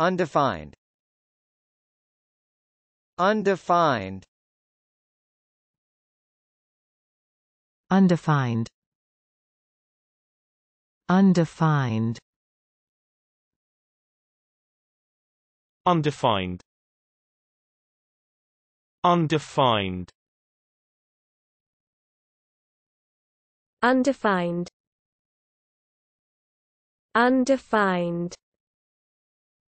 Undefined Undefined Undefined Undefined Undefined Undefined Undefined Undefined